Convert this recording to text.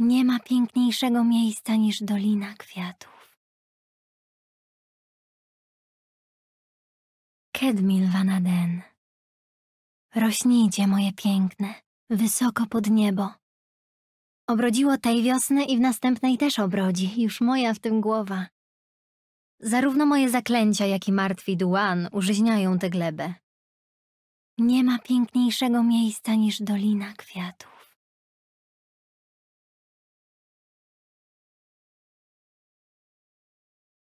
Nie ma piękniejszego miejsca niż Dolina Kwiatów. Kedmil Vanaden Rośnijcie moje piękne, wysoko pod niebo. Obrodziło tej wiosny i w następnej też obrodzi, już moja w tym głowa. Zarówno moje zaklęcia, jak i martwi dułan użyźniają tę glebę. Nie ma piękniejszego miejsca niż Dolina Kwiatów.